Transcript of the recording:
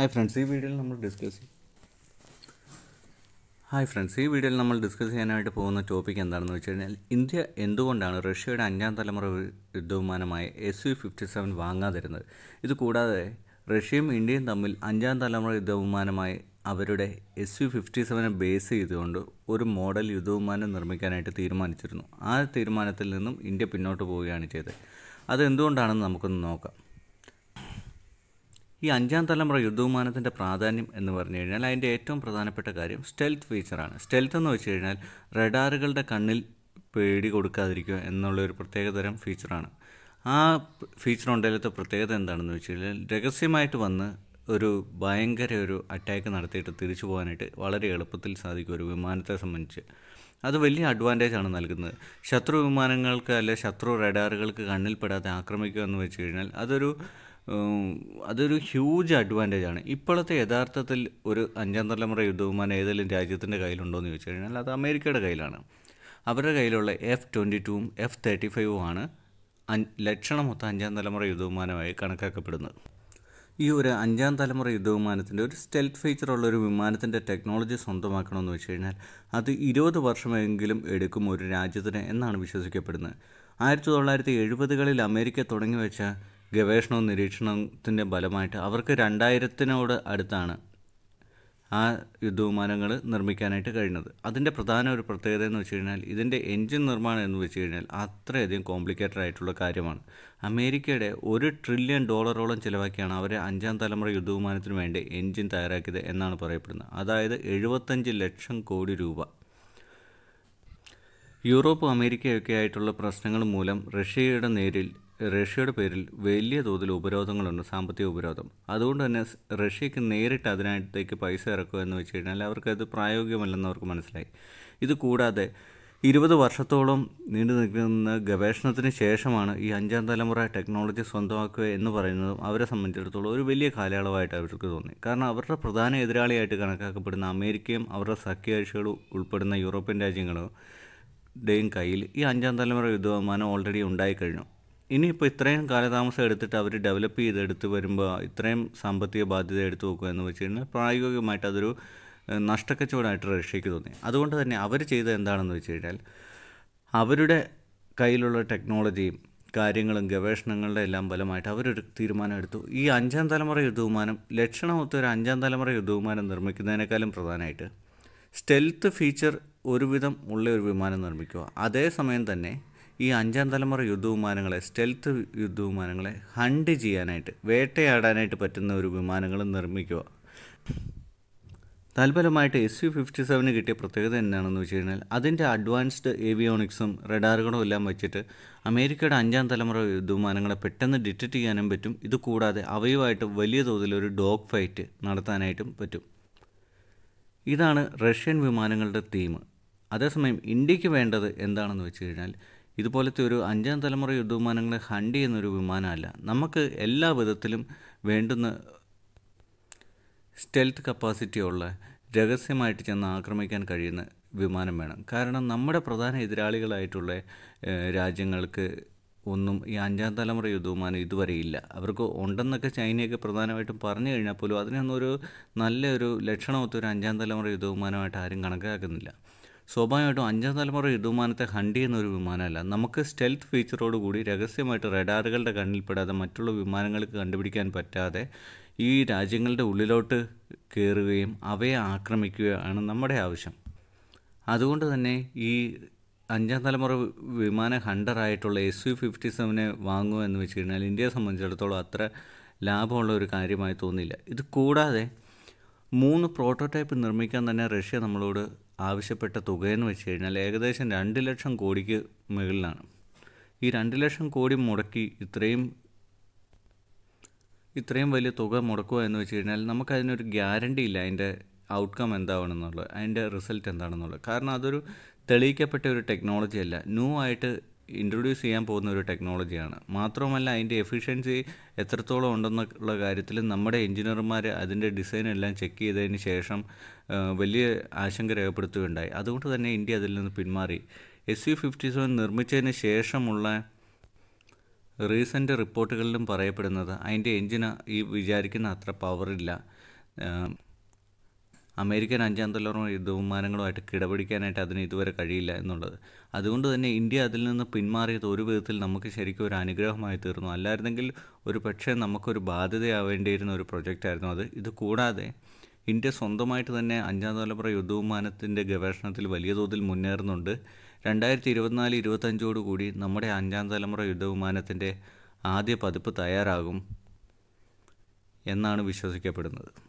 hi friends ഈ വീഡിയോയിൽ നമ്മൾ ഡിസ്കസ് ചെയ്യും ഹായ് ഫ്രണ്ട്സ് ഈ വീഡിയോയിൽ നമ്മൾ ഡിസ്കസ് ചെയ്യാനായിട്ട് പോകുന്ന ടോപ്പിക് എന്താണെന്ന് വെച്ച് കഴിഞ്ഞാൽ ഇന്ത്യ എന്തുകൊണ്ടാണ് റഷ്യയുടെ അഞ്ചാം തലമുറ യുദ്ധവിമാനമായ എസ് യു ഫിഫ്റ്റി സെവൻ വാങ്ങാതിരുന്നത് ഇത് കൂടാതെ റഷ്യയും ഇന്ത്യയും തമ്മിൽ അഞ്ചാം തലമുറ യുദ്ധവിമാനമായി അവരുടെ എസ് യു ഫിഫ്റ്റി സെവനെ ബേസ് ചെയ്തുകൊണ്ട് ഒരു മോഡൽ യുദ്ധവിമാനം നിർമ്മിക്കാനായിട്ട് തീരുമാനിച്ചിരുന്നു ആ തീരുമാനത്തിൽ നിന്നും ഇന്ത്യ പിന്നോട്ട് പോവുകയാണ് ചെയ്തത് അതെന്തുകൊണ്ടാണെന്ന് നമുക്കൊന്ന് നോക്കാം ഈ അഞ്ചാം തലമുറ യുദ്ധവിമാനത്തിൻ്റെ പ്രാധാന്യം എന്ന് പറഞ്ഞു കഴിഞ്ഞാൽ അതിൻ്റെ ഏറ്റവും പ്രധാനപ്പെട്ട കാര്യം സ്റ്റെൽത്ത് ഫീച്ചറാണ് സ്റ്റെൽത്ത് എന്ന് വെച്ച് കഴിഞ്ഞാൽ റഡാറുകളുടെ കണ്ണിൽ പേടി കൊടുക്കാതിരിക്കുക എന്നുള്ള ഒരു പ്രത്യേകതരം ഫീച്ചറാണ് ആ ഫീച്ചർ ഉണ്ടായാലത്തെ പ്രത്യേകത എന്താണെന്ന് വെച്ച് കഴിഞ്ഞാൽ രഹസ്യമായിട്ട് വന്ന് ഒരു ഭയങ്കര ഒരു അറ്റാക്ക് നടത്തിയിട്ട് തിരിച്ചു പോകാനായിട്ട് വളരെ എളുപ്പത്തിൽ സാധിക്കും ഒരു വിമാനത്തെ സംബന്ധിച്ച് അത് വലിയ അഡ്വാൻറ്റേജ് ആണ് നൽകുന്നത് ശത്രു വിമാനങ്ങൾക്ക് അല്ലെ ശത്രു റഡാറുകൾക്ക് കണ്ണിൽപ്പെടാതെ ആക്രമിക്കുക എന്ന് വെച്ച് കഴിഞ്ഞാൽ അതൊരു അതൊരു ഹ്യൂജ് അഡ്വാൻറ്റേജ് ആണ് ഇപ്പോഴത്തെ യഥാർത്ഥത്തിൽ ഒരു അഞ്ചാം തലമുറ യുദ്ധവിമാനം ഏതെങ്കിലും രാജ്യത്തിൻ്റെ കയ്യിലുണ്ടോ എന്ന് ചോദിച്ചു കഴിഞ്ഞാൽ അത് അമേരിക്കയുടെ കയ്യിലാണ് അവരുടെ കയ്യിലുള്ള എഫ് ട്വൻറ്റി ടുവും എഫ് തേർട്ടി ഫൈവുമാണ് ലക്ഷണം മൊത്തം അഞ്ചാം തലമുറ യുദ്ധവിമാനമായി കണക്കാക്കപ്പെടുന്നത് ഈ ഒരു അഞ്ചാം തലമുറ യുദ്ധവിമാനത്തിൻ്റെ ഒരു സ്റ്റെൽത്ത് ഫീച്ചറുള്ള ഒരു വിമാനത്തിൻ്റെ ടെക്നോളജി സ്വന്തമാക്കണമെന്ന് വെച്ച് കഴിഞ്ഞാൽ അത് ഇരുപത് വർഷമെങ്കിലും എടുക്കും ഒരു രാജ്യത്തിന് എന്നാണ് വിശ്വസിക്കപ്പെടുന്നത് ആയിരത്തി തൊള്ളായിരത്തി എഴുപതുകളിൽ അമേരിക്ക തുടങ്ങി വെച്ച ഗവേഷണവും നിരീക്ഷണത്തിൻ്റെ ഫലമായിട്ട് അവർക്ക് രണ്ടായിരത്തിനോട് അടുത്താണ് ആ യുദ്ധവിമാനങ്ങൾ നിർമ്മിക്കാനായിട്ട് കഴിഞ്ഞത് അതിൻ്റെ പ്രധാന ഒരു പ്രത്യേകത എന്ന് വെച്ച് കഴിഞ്ഞാൽ ഇതിൻ്റെ എൻജിൻ നിർമ്മാണം എന്ന് വെച്ച് കഴിഞ്ഞാൽ അത്രയധികം കോംപ്ലിക്കേറ്റഡ് ആയിട്ടുള്ള കാര്യമാണ് അമേരിക്കയുടെ ഒരു ട്രില്യൺ ഡോളറോളം ചിലവാക്കിയാണ് അവർ അഞ്ചാം തലമുറ യുദ്ധവിമാനത്തിന് വേണ്ടി എൻജിൻ തയ്യാറാക്കിയത് എന്നാണ് പറയപ്പെടുന്നത് അതായത് എഴുപത്തഞ്ച് ലക്ഷം കോടി രൂപ യൂറോപ്പ് അമേരിക്കയൊക്കെ ആയിട്ടുള്ള പ്രശ്നങ്ങൾ മൂലം റഷ്യയുടെ നേരിൽ റഷ്യയുടെ പേരിൽ വലിയ തോതിൽ ഉപരോധങ്ങളുണ്ട് സാമ്പത്തിക ഉപരോധം അതുകൊണ്ട് തന്നെ റഷ്യക്ക് നേരിട്ട് അതിനകത്തേക്ക് പൈസ ഇറക്കുക എന്ന് വെച്ച് കഴിഞ്ഞാൽ അവർക്കത് പ്രായോഗികമല്ലെന്ന് അവർക്ക് മനസ്സിലായി ഇത് കൂടാതെ ഇരുപത് വർഷത്തോളം നീണ്ടു നിൽക്കുന്ന ഗവേഷണത്തിന് ശേഷമാണ് ഈ അഞ്ചാം തലമുറ ടെക്നോളജി സ്വന്തമാക്കുക എന്ന് പറയുന്നതും അവരെ സംബന്ധിച്ചിടത്തോളം ഒരു വലിയ കാലയളവായിട്ട് അവർക്ക് തോന്നി കാരണം അവരുടെ പ്രധാന എതിരാളിയായിട്ട് കണക്കാക്കപ്പെടുന്ന അമേരിക്കയും അവരുടെ സഖ്യകാഴ്ചകളും ഉൾപ്പെടുന്ന യൂറോപ്യൻ രാജ്യങ്ങളും യും കയ്യിൽ ഈ അഞ്ചാം തലമുറ യുദ്ധവിമാനം ഓൾറെഡി ഉണ്ടായിക്കഴിഞ്ഞു ഇനിയിപ്പോൾ ഇത്രയും കാലതാമസം എടുത്തിട്ട് അവർ ഡെവലപ്പ് ചെയ്തെടുത്ത് വരുമ്പോൾ ഇത്രയും സാമ്പത്തിക ബാധ്യത എടുത്തു നോക്കുക എന്ന് വെച്ച് കഴിഞ്ഞാൽ പ്രായോഗികമായിട്ട് അതൊരു നഷ്ടക്കച്ചവടമായിട്ട് റഷ്യയ്ക്ക് തോന്നി അതുകൊണ്ട് തന്നെ അവർ ചെയ്തത് എന്താണെന്ന് വെച്ച് കഴിഞ്ഞാൽ അവരുടെ കയ്യിലുള്ള ടെക്നോളജിയും കാര്യങ്ങളും ഗവേഷണങ്ങളുടെ എല്ലാം ഫലമായിട്ട് അവരൊരു തീരുമാനം എടുത്തു ഈ അഞ്ചാം തലമുറ യുദ്ധവിമാനം ലക്ഷണമൊത്ത ഒരു അഞ്ചാം തലമുറ യുദ്ധവിമാനം നിർമ്മിക്കുന്നതിനേക്കാളും പ്രധാനമായിട്ട് സ്റ്റെൽത്ത് ഫീച്ചർ ഒരുവിധം ഉള്ള ഒരു വിമാനം നിർമ്മിക്കുക അതേസമയം തന്നെ ഈ അഞ്ചാം തലമുറ യുദ്ധവിമാനങ്ങളെ സ്റ്റെൽത്ത് യുദ്ധവിമാനങ്ങളെ ഹണ്ട് ചെയ്യാനായിട്ട് വേട്ടയാടാനായിട്ട് പറ്റുന്ന ഒരു വിമാനങ്ങൾ നിർമ്മിക്കുക തൽഫലമായിട്ട് എസ് യു ഫിഫ്റ്റി സെവന് കിട്ടിയ പ്രത്യേകത എന്താണെന്ന് വെച്ച് കഴിഞ്ഞാൽ അതിൻ്റെ അഡ്വാൻസ്ഡ് ഏവിയോണിക്സും റഡാറുകളും എല്ലാം വെച്ചിട്ട് അമേരിക്കയുടെ അഞ്ചാം തലമുറ യുദ്ധവിമാനങ്ങളെ പെട്ടെന്ന് ഡിറ്റക്റ്റ് ചെയ്യാനും പറ്റും ഇത് കൂടാതെ അവയുമായിട്ട് വലിയ തോതിൽ ഒരു ഡോഗ് ഫൈറ്റ് നടത്താനായിട്ടും പറ്റും ഇതാണ് റഷ്യൻ വിമാനങ്ങളുടെ തീം അതേസമയം ഇന്ത്യക്ക് വേണ്ടത് എന്താണെന്ന് വെച്ച് കഴിഞ്ഞാൽ ഇതുപോലത്തെ ഒരു അഞ്ചാം തലമുറ യുദ്ധവിമാനങ്ങളെ ഹണ്ട് ചെയ്യുന്നൊരു വിമാനമല്ല നമുക്ക് എല്ലാ വിധത്തിലും വേണ്ടുന്ന സ്റ്റെൽത്ത് കപ്പാസിറ്റിയുള്ള രഹസ്യമായിട്ട് ചെന്ന് ആക്രമിക്കാൻ കഴിയുന്ന വിമാനം വേണം കാരണം നമ്മുടെ പ്രധാന എതിരാളികളായിട്ടുള്ള രാജ്യങ്ങൾക്ക് ഒന്നും ഈ അഞ്ചാം തലമുറ യുദ്ധവുമാനം ഇതുവരെ ഇല്ല അവർക്ക് ഉണ്ടെന്നൊക്കെ ചൈനയൊക്കെ പ്രധാനമായിട്ടും പറഞ്ഞു കഴിഞ്ഞാൽ പോലും അതിനൊന്നും ഒരു നല്ലൊരു ലക്ഷണമൊത്ത ഒരു അഞ്ചാം തലമുറ യുദ്ധവുമാനമായിട്ട് ആരും കണക്കാക്കുന്നില്ല സ്വാഭാവികമായിട്ടും അഞ്ചാം തലമുറ യുദ്ധവിമാനത്തെ ഹണ്ട് ചെയ്യുന്ന ഒരു വിമാനമല്ല നമുക്ക് സ്റ്റെൽത്ത് കൂടി രഹസ്യമായിട്ട് റഡാറുകളുടെ കണ്ണിൽപ്പെടാതെ മറ്റുള്ള വിമാനങ്ങൾക്ക് കണ്ടുപിടിക്കാൻ പറ്റാതെ ഈ രാജ്യങ്ങളുടെ ഉള്ളിലോട്ട് കയറുകയും അവയെ ആക്രമിക്കുകയാണ് നമ്മുടെ ആവശ്യം അതുകൊണ്ട് തന്നെ ഈ അഞ്ചാം തലമുറ വിമാന ഹണ്ടറായിട്ടുള്ള എസ് യു ഫിഫ്റ്റി സെവനെ വാങ്ങുക എന്ന് വെച്ച് കഴിഞ്ഞാൽ ഇന്ത്യയെ സംബന്ധിച്ചിടത്തോളം അത്ര ലാഭമുള്ള ഒരു കാര്യമായി തോന്നിയില്ല ഇത് കൂടാതെ മൂന്ന് പ്രോട്ടോടൈപ്പ് നിർമ്മിക്കാൻ തന്നെ റഷ്യ നമ്മളോട് ആവശ്യപ്പെട്ട തുകയെന്ന് വെച്ച് കഴിഞ്ഞാൽ ഏകദേശം രണ്ട് ലക്ഷം കോടിക്ക് മുകളിലാണ് ഈ രണ്ട് ലക്ഷം കോടി മുടക്കി ഇത്രയും ഇത്രയും വലിയ തുക മുടക്കുക എന്ന് വെച്ച് കഴിഞ്ഞാൽ നമുക്കതിനൊരു ഗ്യാരണ്ടി ഇല്ല അതിൻ്റെ ഔട്ട്കം എന്താവണമെന്നുള്ളത് അതിൻ്റെ റിസൾട്ട് എന്താണെന്നുള്ളത് കാരണം അതൊരു തെളിയിക്കപ്പെട്ട ഒരു ടെക്നോളജി അല്ല ന്യൂ ആയിട്ട് ഇൻട്രൊഡ്യൂസ് ചെയ്യാൻ പോകുന്ന ഒരു ടെക്നോളജിയാണ് മാത്രമല്ല അതിൻ്റെ എഫിഷ്യൻസി എത്രത്തോളം ഉണ്ടെന്നുള്ള കാര്യത്തിൽ നമ്മുടെ എഞ്ചിനീയർമാർ അതിൻ്റെ ഡിസൈൻ എല്ലാം ചെക്ക് ചെയ്തതിന് ശേഷം വലിയ ആശങ്ക രേഖപ്പെടുത്തുകയുണ്ടായി അതുകൊണ്ട് തന്നെ ഇന്ത്യ അതിൽ നിന്ന് പിന്മാറി എസ് സി ഫിഫ്റ്റി സെവൻ നിർമ്മിച്ചതിന് ശേഷമുള്ള റീസെൻ്റ് റിപ്പോർട്ടുകളിലും പറയപ്പെടുന്നത് അതിൻ്റെ എഞ്ചിന് ഈ വിചാരിക്കുന്ന അത്ര പവറില്ല അമേരിക്കൻ അഞ്ചാം തലമുറ യുദ്ധവിമാനങ്ങളുമായിട്ട് കിടപിടിക്കാനായിട്ട് അതിന് ഇതുവരെ കഴിയില്ല എന്നുള്ളത് അതുകൊണ്ട് തന്നെ ഇന്ത്യ അതിൽ നിന്ന് പിന്മാറിയത് ഒരു വിധത്തിൽ നമുക്ക് ശരിക്കും ഒരു അനുഗ്രഹമായി തീർന്നു അല്ലായിരുന്നെങ്കിൽ ഒരു പക്ഷേ നമുക്കൊരു ബാധ്യതയാവേണ്ടിയിരുന്ന ഒരു പ്രൊജക്റ്റായിരുന്നു അത് ഇത് കൂടാതെ ഇന്ത്യ സ്വന്തമായിട്ട് തന്നെ അഞ്ചാം തലമുറ യുദ്ധവിമാനത്തിൻ്റെ ഗവേഷണത്തിൽ വലിയ തോതിൽ മുന്നേറുന്നുണ്ട് രണ്ടായിരത്തി ഇരുപത്തിനാല് ഇരുപത്തഞ്ചോട് കൂടി നമ്മുടെ അഞ്ചാം തലമുറ യുദ്ധവിമാനത്തിൻ്റെ ആദ്യ പതിപ്പ് തയ്യാറാകും എന്നാണ് വിശ്വസിക്കപ്പെടുന്നത്